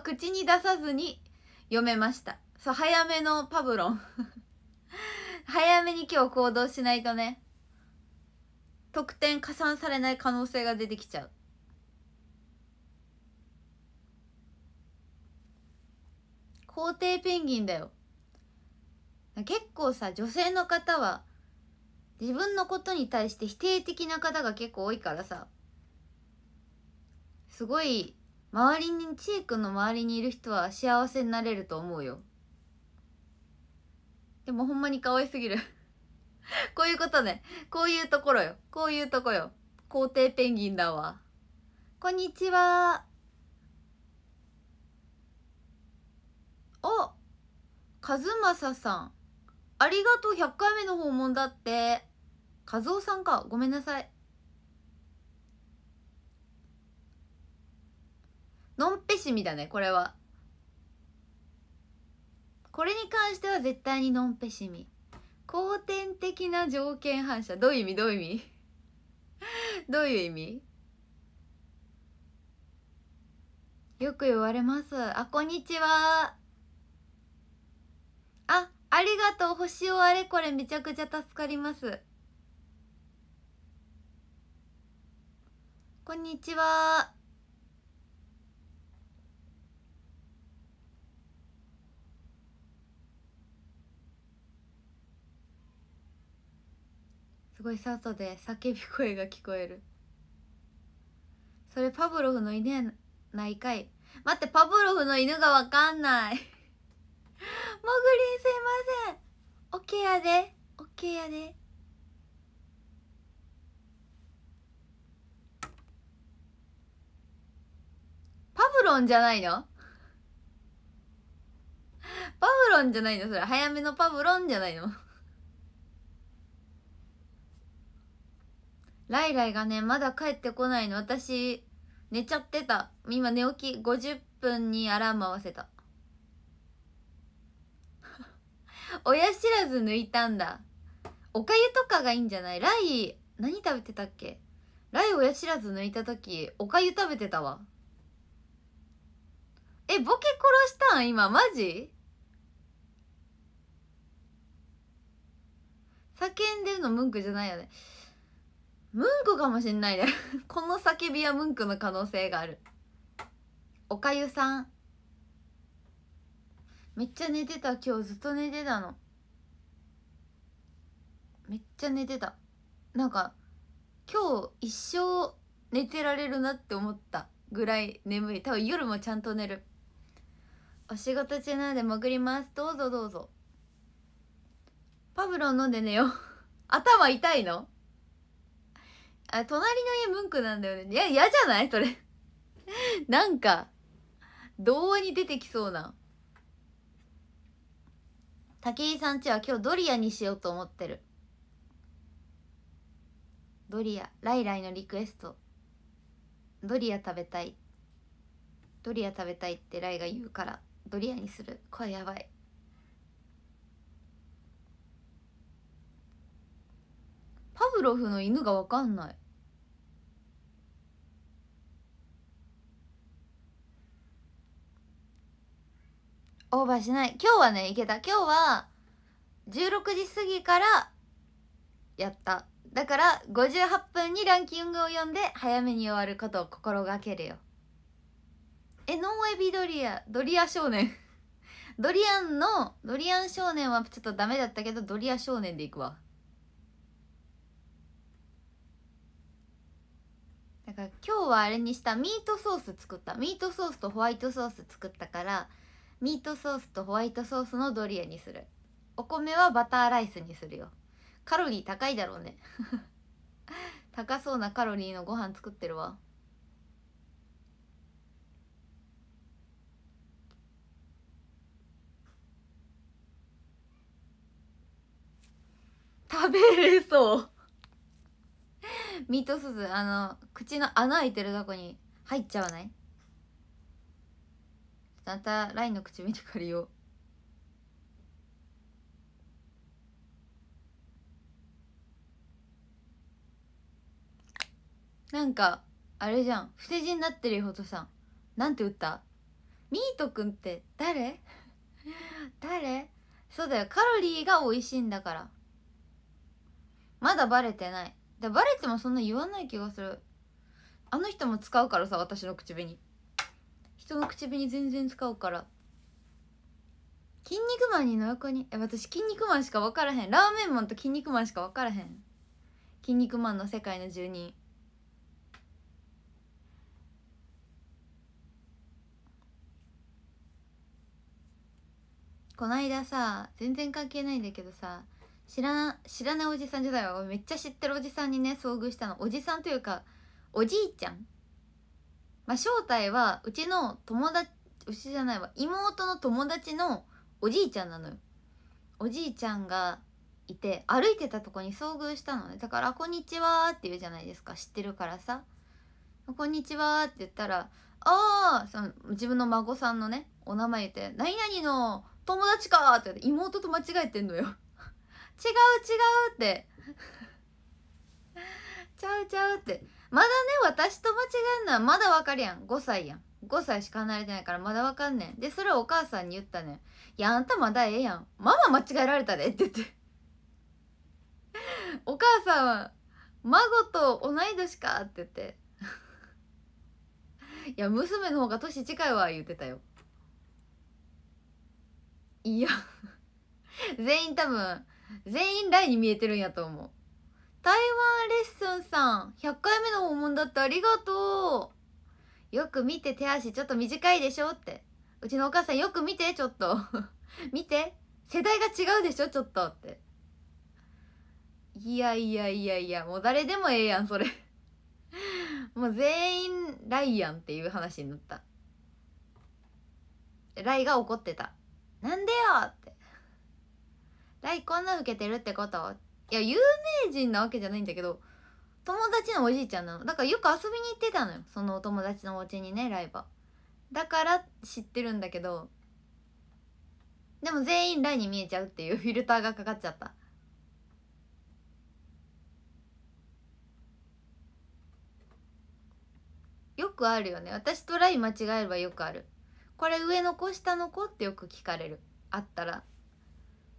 口に出さずに読めましたそう早めのパブロン 早めに今日行動しないとね得点加算されない可能性が出てきちゃうペンギンだよ結構さ女性の方は自分のことに対して否定的な方が結構多いからさすごい周りにチークの周りにいる人は幸せになれると思うよでもほんまに可愛すぎるこういうことねこういうところよこういうとこよ皇帝ペンギンだわこんにちはお和正さんありがとう100回目の訪問だって和夫さんかごめんなさいしみだねこれはこれに関しては絶対にノンペシミ後天的な条件反射どういう意味どういう意味 どういう意味よく言われますあこんにちはあありがとう星をあれこれめちゃくちゃ助かりますこんにちはすごい外で叫び声が聞こえるそれパブロフの犬やないかい待ってパブロフの犬がわかんない モグリンすいませんオッケーやでオッケーやでパブロンじゃないのパブロンじゃないのそれ早めのパブロンじゃないのライライがね、まだ帰ってこないの。私、寝ちゃってた。今寝起き50分にアラーム合わせた。親知らず抜いたんだ。おかゆとかがいいんじゃないライ、何食べてたっけライ親知らず抜いた時、おかゆ食べてたわ。え、ボケ殺したん今、マジ叫んでるの文句じゃないよね。ムンクかもしんないね この叫びはムンクの可能性があるおかゆさんめっちゃ寝てた今日ずっと寝てたのめっちゃ寝てたなんか今日一生寝てられるなって思ったぐらい眠い多分夜もちゃんと寝るお仕事中なので潜りますどうぞどうぞパブロン飲んで寝よう頭痛いのあ、隣の家文句なんだよね。いや、嫌じゃないそれ なんか、童話に出てきそうな。武井さんちは今日ドリアにしようと思ってる。ドリア、ライライのリクエスト。ドリア食べたい。ドリア食べたいってライが言うから、ドリアにする。これやばい。パブロフの犬がわかんないオーバーしない今日はねいけた今日は16時過ぎからやっただから58分にランキングを読んで早めに終わることを心がけるよえノンエビドリアドリア少年 ドリアンのドリアン少年はちょっとダメだったけどドリア少年でいくわだから今日はあれにしたミートソース作ったミートソースとホワイトソース作ったからミートソースとホワイトソースのドリアにするお米はバターライスにするよカロリー高いだろうね 高そうなカロリーのご飯作ってるわ食べれそうミートソースあの口の穴開いてるとこに入っちゃわないまたラインの口見て借りようなんかあれじゃん不手字になってるよほとさんなんて打ったミートくんって誰 誰そうだよカロリーが美味しいんだからまだバレてないだバレてもそんな言わない気がするあの人も使うからさ私の口紅人の口紅全然使うから「筋肉マン」にの横にえ私「筋肉マン」しか分からへんラーメンマンと「筋肉マン」しか分からへん「筋肉マン」の世界の住人こないださ全然関係ないんだけどさ知らな知らないおじさんじゃないわめっちゃ知ってるおじさんにね遭遇したのおじさんというかおじいちゃんまあ、正体はうちの友達うちじゃないわ妹の友達のおじいちゃんなのよおじいちゃんがいて歩いてたとこに遭遇したのねだから「こんにちは」って言うじゃないですか知ってるからさ「こんにちは」って言ったら「ああ自分の孫さんのねお名前言って「何々の友達か」って言って妹と間違えてんのよ 違う違うって ちゃうちゃうってまだね私と間違えんのはまだわかるやん5歳やん5歳しか離れてないからまだわかんねんでそれをお母さんに言ったねん「いやあんたまだええやんママ間違えられたで」って言って お母さんは「孫と同い年か」って言って「いや娘の方が年近いわ」言ってたよいや全員多分全員ライに見えてるんやと思う台湾レッスンさん100回目の訪問だってありがとうよく見て手足ちょっと短いでしょってうちのお母さんよく見てちょっと 見て世代が違うでしょちょっとっていやいやいやいやもう誰でもええやんそれ もう全員ライアンっていう話になったライが怒ってたなんでよってライこんな受けてるってこといや有名人なわけじゃないんだけど友達のおじいちゃんなのだからよく遊びに行ってたのよそのお友達のお家にねライバだから知ってるんだけどでも全員ライに見えちゃうっていうフィルターがかかっちゃったよくあるよね私とライン間違えればよくあるこれ上の子下の子ってよく聞かれるあったら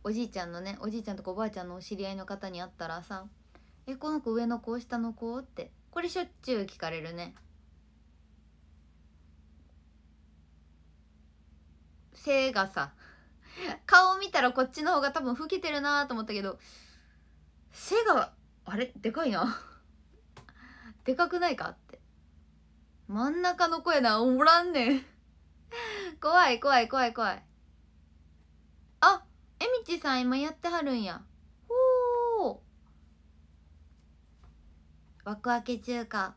おじいちゃんのねおじいちゃんとかおばあちゃんのお知り合いの方に会ったらさ「えこの子上の子下の子?」ってこれしょっちゅう聞かれるね。背がさ顔見たらこっちの方が多分老けてるなと思ったけど背があれでかいなでかくないかって真ん中の声なおらんねん怖い怖い怖い怖いチさん今やってはるんやほう枠開け中華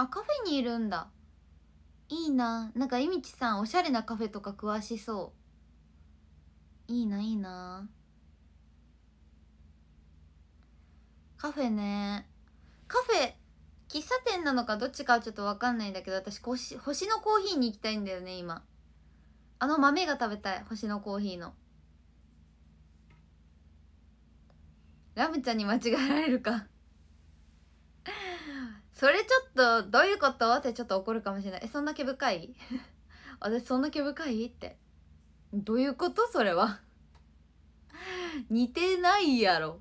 あカフェにいるんだいいななんかいみちさんおしゃれなカフェとか詳しそういいないいなカフェねカフェ喫茶店なのかどっちかはちょっと分かんないんだけど私星星のコーヒーに行きたいんだよね今あの豆が食べたい星のコーヒーのラムちゃんに間違えられるかそれちょっとどういうことってちょっと怒るかもしれないえそんな毛深い私そんな毛深いってどういうことそれは似てないやろ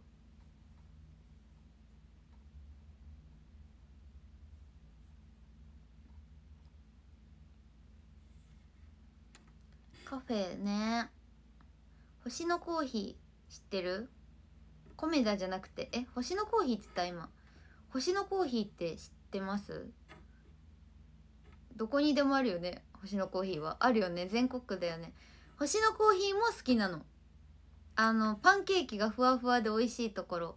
カフェね星のコーヒー知ってるコメダじゃなくてえ星のコーヒーって言った今星のコーヒーって知ってますどこにでもあるよね星のコーヒーはあるよね全国区だよね星のコーヒーも好きなのあのパンケーキがふわふわで美味しいところ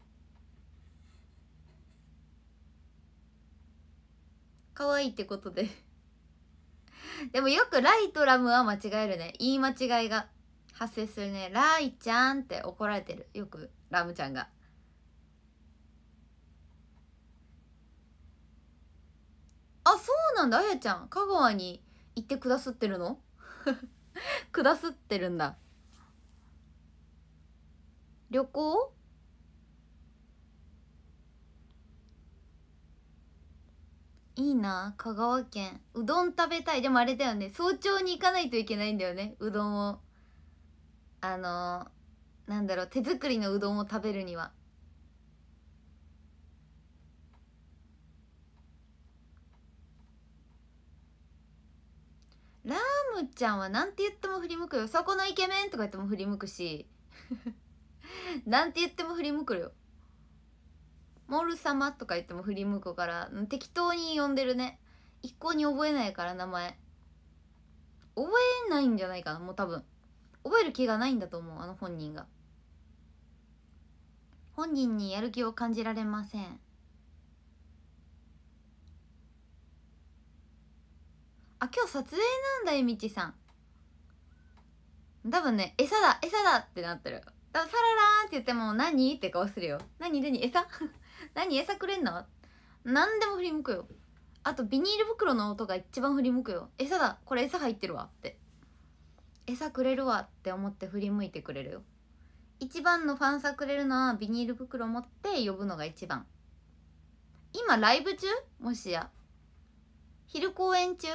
可愛いってことで でもよくライとラムは間違えるね。言い間違いが発生するね。ライちゃんって怒られてる。よくラムちゃんが。あ、そうなんだ。あやちゃん、香川に行ってくだすってるの くだすってるんだ。旅行いいな香川県うどん食べたいでもあれだよね早朝に行かないといけないんだよねうどんをあのー、なんだろう手作りのうどんを食べるにはラームちゃんはなんて言っても振り向くよそこのイケメンとか言っても振り向くし なんて言っても振り向くよモル様とか言っても振り向くから適当に呼んでるね一向に覚えないから名前覚えないんじゃないかなもう多分覚える気がないんだと思うあの本人が本人にやる気を感じられませんあ今日撮影なんだえみちさん多分ね餌だ餌だってなってる多分サララーンって言っても何って顔するよ何何餌何餌くれんの何でも振り向くよあとビニール袋の音が一番振り向くよ餌だこれ餌入ってるわって餌くれるわって思って振り向いてくれるよ一番のファンサくれるのはビニール袋持って呼ぶのが一番今ライブ中もしや昼公演中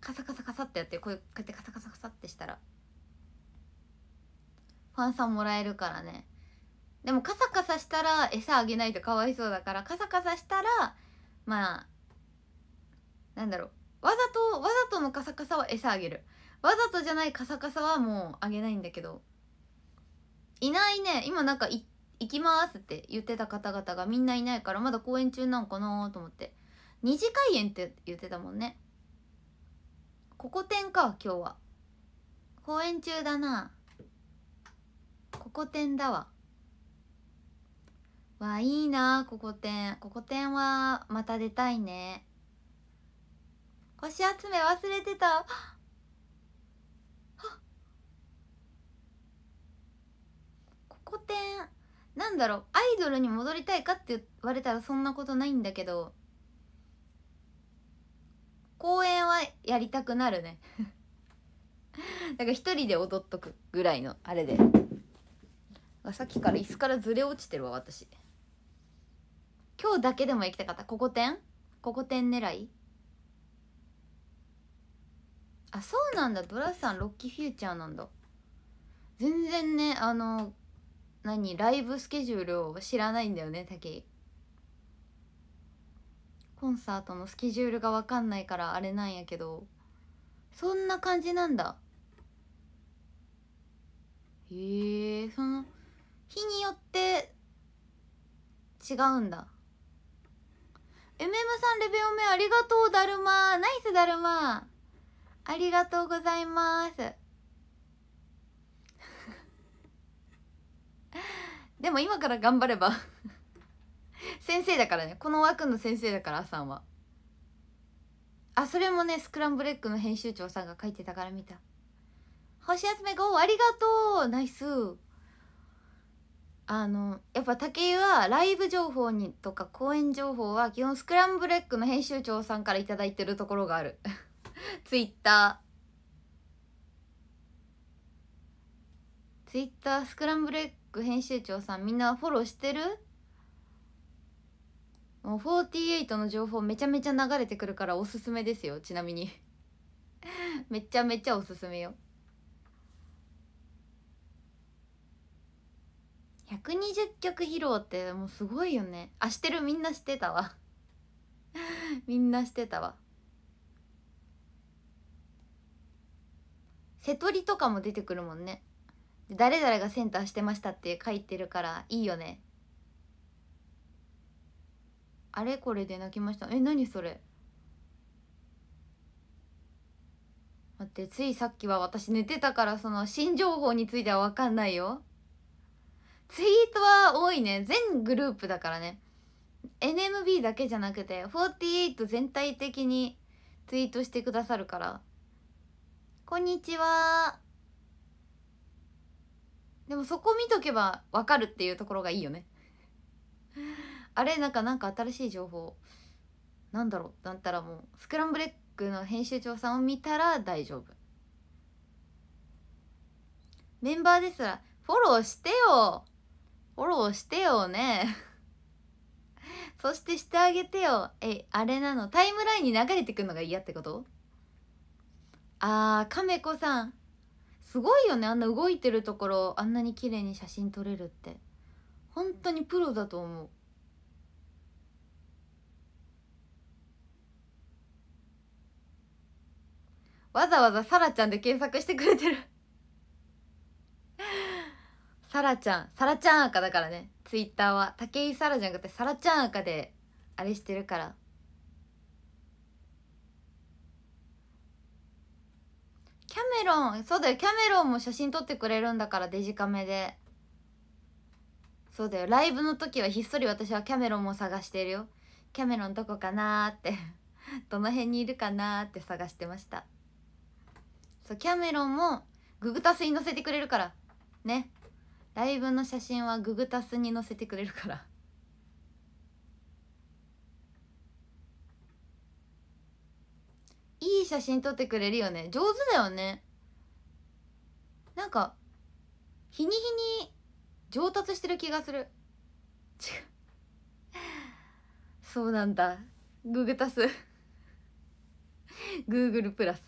カサカサカサってやってこうやってカサカサカサってしたらファンサもらえるからねでもカサカサしたら餌あげないとかわいそうだからカサカサしたらまあなんだろうわざとわざとのカサカサは餌あげるわざとじゃないカサカサはもうあげないんだけどいないね今なんか行きますって言ってた方々がみんないないからまだ公演中なんかなと思って二次開演って言ってたもんねここ展か今日は公演中だなここ展だわわいいなここ店ここ店はまた出たいね腰集め忘れてたここ店なんだろうアイドルに戻りたいかって言われたらそんなことないんだけど公演はやりたくなるね だから一人で踊っとくぐらいのあれでさっきから椅子からずれ落ちてるわ私。今日だけでも行きたかったここ点ここ点狙いあそうなんだドラさんロッキーフューチャーなんだ全然ねあの何ライブスケジュールを知らないんだよね竹コンサートのスケジュールが分かんないからあれなんやけどそんな感じなんだへえその日によって違うんだ MM さんレベオメありがとうだるまナイスだるまありがとうございます でも今から頑張れば 先生だからねこの枠の先生だからあさんはあそれもねスクランブルエッグの編集長さんが書いてたから見た星集め5ありがとうナイスあのやっぱ武井はライブ情報にとか公演情報は基本スクランブルエッグの編集長さんから頂いてるところがある ツイッターツイッタースクランブルエッグ編集長さんみんなフォローしてるもう48の情報めちゃめちゃ流れてくるからおすすめですよちなみに めちゃめちゃおすすめよ120曲披露ってもうすごいよねあしてるみんなしてたわ みんなしてたわ瀬戸りとかも出てくるもんね誰々がセンターしてましたって書いてるからいいよねあれこれで泣きましたえ何それ待ってついさっきは私寝てたからその新情報については分かんないよツイートは多いね全グループだからね NMB だけじゃなくて48全体的にツイートしてくださるからこんにちはでもそこ見とけばわかるっていうところがいいよねあれなんかなんか新しい情報なんだろうだったらもうスクランブレックの編集長さんを見たら大丈夫メンバーですらフォローしてよフォローしてよね そしてしてあげてよえあれなのタイムラインに流れてくるのが嫌ってことあー亀子さんすごいよねあんな動いてるところあんなに綺麗に写真撮れるって本当にプロだと思うわざわざさらちゃんで検索してくれてるサラちゃんサラちゃん赤だからねツイッターは武井サラじゃなくてサラちゃん赤であれしてるからキャメロンそうだよキャメロンも写真撮ってくれるんだからデジカメでそうだよライブの時はひっそり私はキャメロンも探してるよキャメロンどこかなーって どの辺にいるかなーって探してましたそうキャメロンもググタスに載せてくれるからねライブの写真はググタスに載せてくれるからいい写真撮ってくれるよね上手だよねなんか日に日に上達してる気がする違う そうなんだググタス Google プラス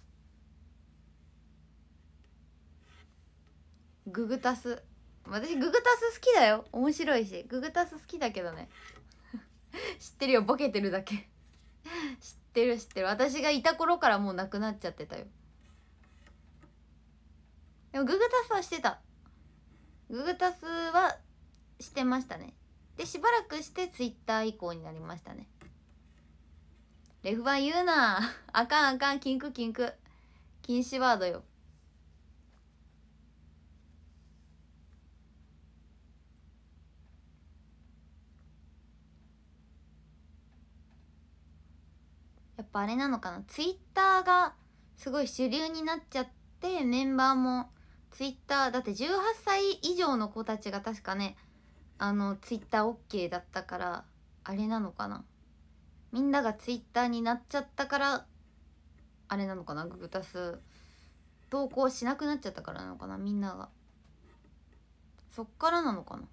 ググタス私ググタス好きだよ面白いしググタス好きだけどね 知ってるよボケてるだけ 知ってる知ってる私がいた頃からもうなくなっちゃってたよでもググタスはしてたググタスはしてましたねでしばらくしてツイッター以降になりましたねレフ板言うなあかんあかんキンクキンク禁止ワードよぱあれなのかなツイッターがすごい主流になっちゃってメンバーもツイッターだって18歳以上の子たちが確かねあのツイッター OK だったからあれなのかなみんながツイッターになっちゃったからあれなのかなググタス投稿しなくなっちゃったからなのかなみんながそっからなのかな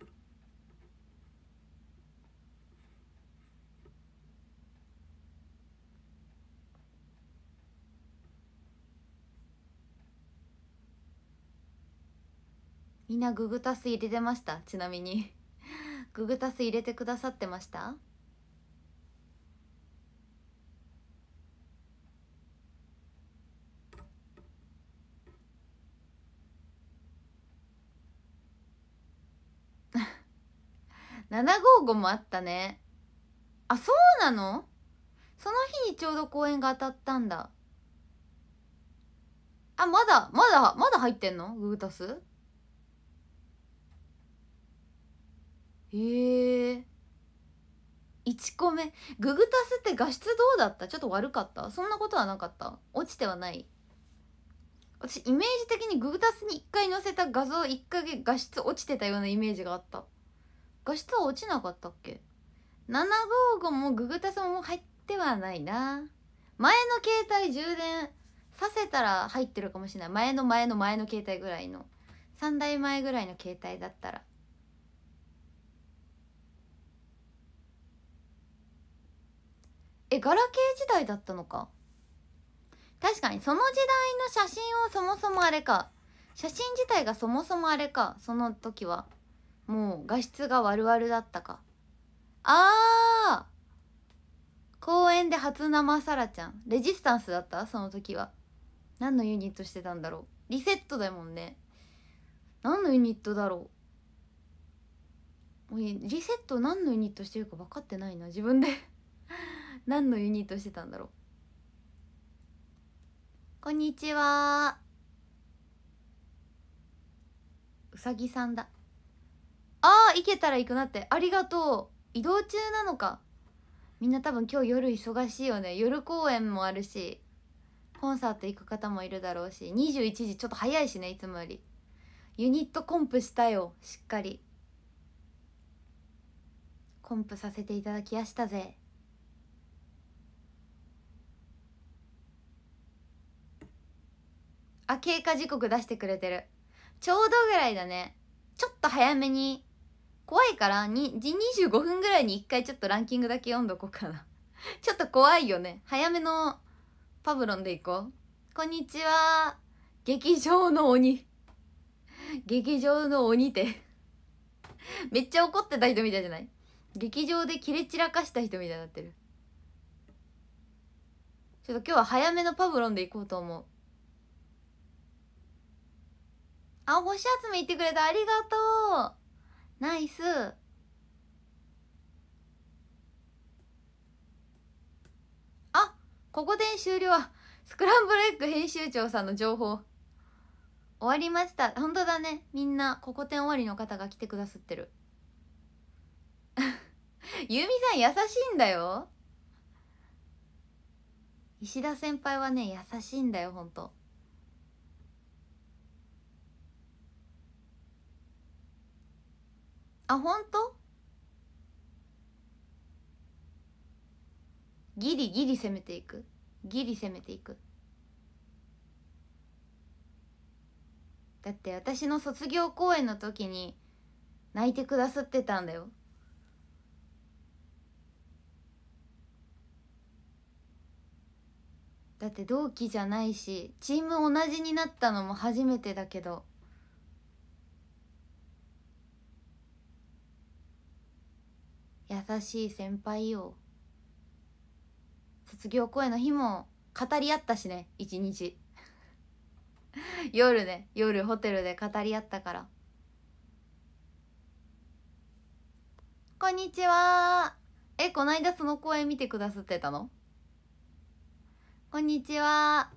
みんなググタス入れてましたちなみにググタス入れてくださってました755もあったねあそうなのその日にちょうど公演が当たったんだあまだまだまだ入ってんのグータスへえ1個目ググタスって画質どうだったちょっと悪かったそんなことはなかった落ちてはない私イメージ的にググタスに1回載せた画像1回画質落ちてたようなイメージがあった画質は落ちなかったっけ755もググタスも入ってはないな前の携帯充電させたら入ってるかもしれない前の前の前の携帯ぐらいの3台前ぐらいの携帯だったらえガラケー時代だったのか確かにその時代の写真をそもそもあれか写真自体がそもそもあれかその時はもう画質が悪々だったかあー公園で初生さらちゃんレジスタンスだったその時は何のユニットしてたんだろうリセットだもんね何のユニットだろうリセット何のユニットしてるか分かってないな自分で何のユニットしてたんだろうこんにちはうさぎさんだああ行けたら行くなってありがとう移動中なのかみんな多分今日夜忙しいよね夜公演もあるしコンサート行く方もいるだろうし21時ちょっと早いしねいつもよりユニットコンプしたよしっかりコンプさせていただきやしたぜあ経過時刻出してくれてるちょうどぐらいだねちょっと早めに怖いから25分ぐらいに1回ちょっとランキングだけ読んどこうかな ちょっと怖いよね早めのパブロンでいこうこんにちは劇場の鬼劇場の鬼って めっちゃ怒ってた人みたいじゃない劇場でキレ散らかした人みたいになってるちょっと今日は早めのパブロンで行こうと思うあ、星集め言ってくれたありがとうナイスあここで終了スクランブルエッグ編集長さんの情報終わりました本当だねみんなここ点終わりの方が来てくださってるゆうみさん優しいんだよ石田先輩はね優しいんだよほんとあ本当ギリギリ攻めていくギリ攻めていくだって私の卒業公演の時に泣いてくださってたんだよだって同期じゃないしチーム同じになったのも初めてだけど優しい先輩よ卒業公演の日も語り合ったしね一日夜ね夜ホテルで語り合ったからこんにちはえこないだその公演見てくださってたのこんにちは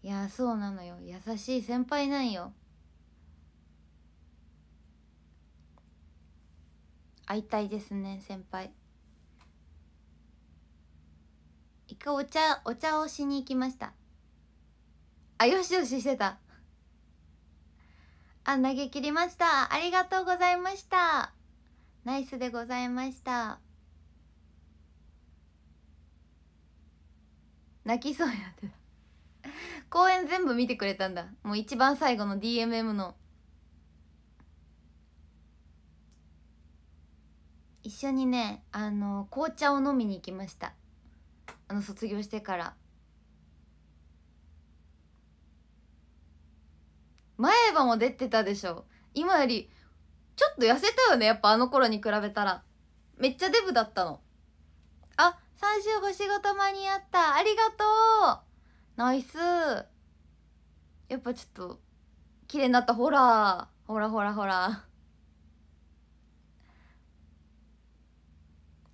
いやそうなのよ優しい先輩なんよ会いたいですね先輩一回お茶お茶をしに行きましたあよしよししてたあ投げ切りましたありがとうございましたナイスでございました泣きそうやってた公演全部見てくれたんだもう一番最後の DMM の一緒にねあの紅茶を飲みに行きましたあの卒業してから前歯も出てたでしょ今よりちょっと痩せたよねやっぱあの頃に比べたらめっちゃデブだったのあ三終5仕事間に合ったありがとうナイスやっぱちょっと綺麗になったほらほらほらほら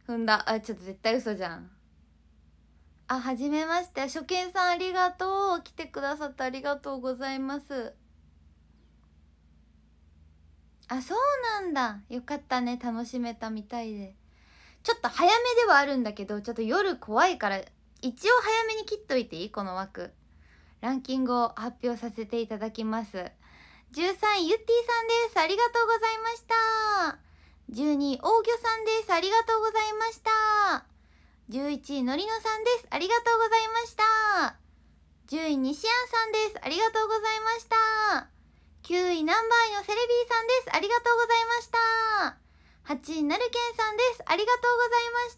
踏んだあちょっと絶対嘘じゃんあはじめまして初見さんありがとう来てくださってありがとうございますあそうなんだよかったね楽しめたみたいでちょっと早めではあるんだけどちょっと夜怖いから一応早めに切っといていいこの枠ランキングを発表させていただきます13ゆってぃさんですありがとうございました12位、大魚さんです。ありがとうございました。11位、のりのさんです。ありがとうございました。10位、西安さんです。ありがとうございました。9位、ナンバーイのセレビーさんです。ありがとうございました。8位、なるけんさんです。ありがとうございまし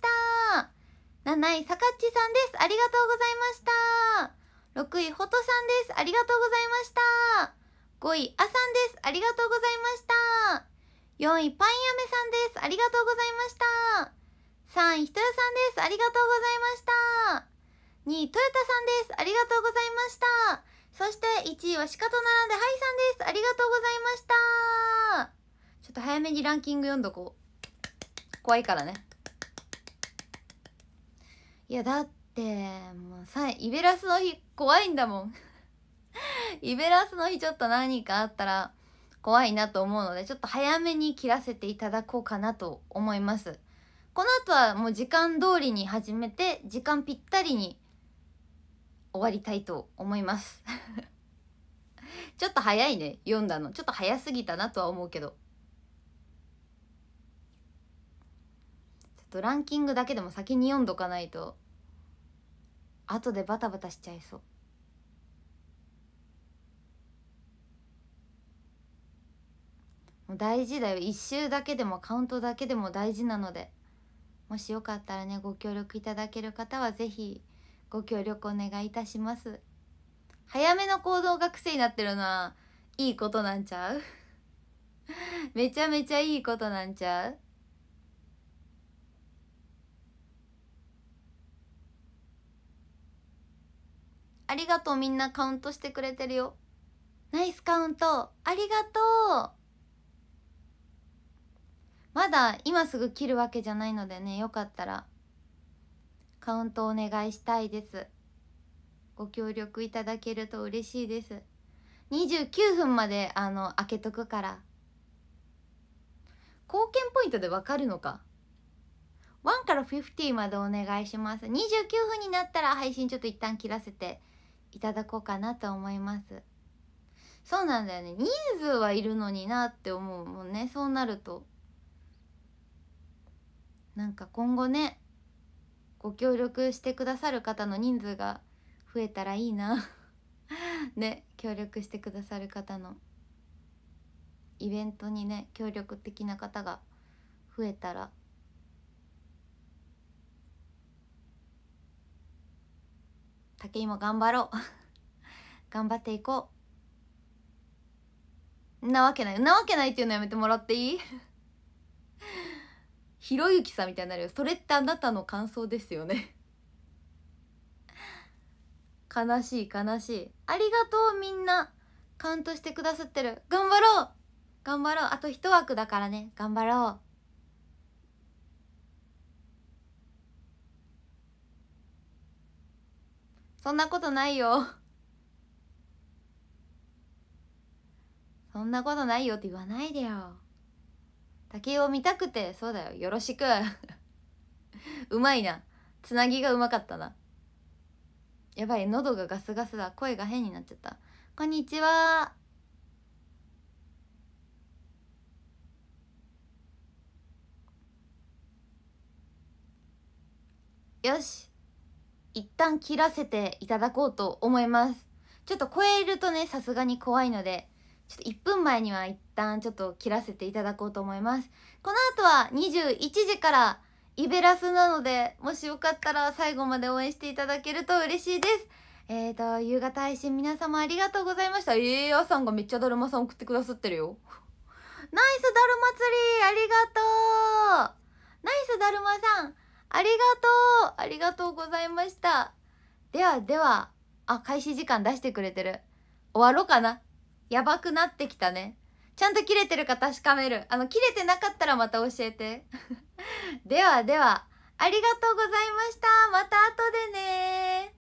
た。7位、さかっちさんです。ありがとうございました。6位、ほとさんです。ありがとうございました。5位、あさんです。ありがとうございました。4位、パインアメさんです。ありがとうございました。3位、ひとよさんです。ありがとうございました。2位、トヨタさんです。ありがとうございました。そして1位は鹿と並んでハイさんです。ありがとうございました。ちょっと早めにランキング読んどこう。怖いからね。いや、だって、もうさ、イベラスの日怖いんだもん。イベラスの日ちょっと何かあったら、怖いなと思うのでちょっと早めに切らせていただこうかなと思いますこの後はもう時間通りに始めて時間ぴったりに終わりたいと思います ちょっと早いね読んだのちょっと早すぎたなとは思うけどちょっとランキングだけでも先に読んどかないと後でバタバタしちゃいそう大事だよ1周だけでもカウントだけでも大事なのでもしよかったらねご協力いただける方は是非ご協力お願いいたします早めの行動が癖になってるのはいいことなんちゃう めちゃめちゃいいことなんちゃうありがとうみんなカウントしてくれてるよナイスカウントありがとうだ今すぐ切るわけじゃないのでねよかったらカウントお願いしたいですご協力いただけると嬉しいです29分まであの開けとくから貢献ポイントでわかるのか1から50までお願いします29分になったら配信ちょっと一旦切らせていただこうかなと思いますそうなんだよね人数はいるのになって思うもんねそうなるとなんか今後ねご協力してくださる方の人数が増えたらいいな ね協力してくださる方のイベントにね協力的な方が増えたら竹井も頑張ろう 頑張っていこうなわけないなわけないっていうのやめてもらっていいひろゆきさんみたいになるよそれってあなたの感想ですよね 悲しい悲しいありがとうみんなカウントしてくださってる頑張ろう頑張ろうあと一枠だからね頑張ろうそんなことないよそんなことないよって言わないでよ竹を見たくて、そうだよ。よろしく。うまいな。つなぎがうまかったな。やばい、喉がガスガスだ。声が変になっちゃった。こんにちは。よし。一旦切らせていただこうと思います。ちょっと超えるとね、さすがに怖いので、ちょっと1分前には一旦ちょっと切らせていただこうと思います。この後は21時からイベラスなので、もしよかったら最後まで応援していただけると嬉しいです。えーと、夕方配信皆様ありがとうございました。ええー、さんがめっちゃだるまさん送ってくださってるよ。ナイスだるま釣りありがとうナイスだるまさんありがとうありがとうございました。ではでは、あ、開始時間出してくれてる。終わろうかな。やばくなってきたねちゃんと切れてるか確かめるあの切れてなかったらまた教えて ではではありがとうございましたまた後でね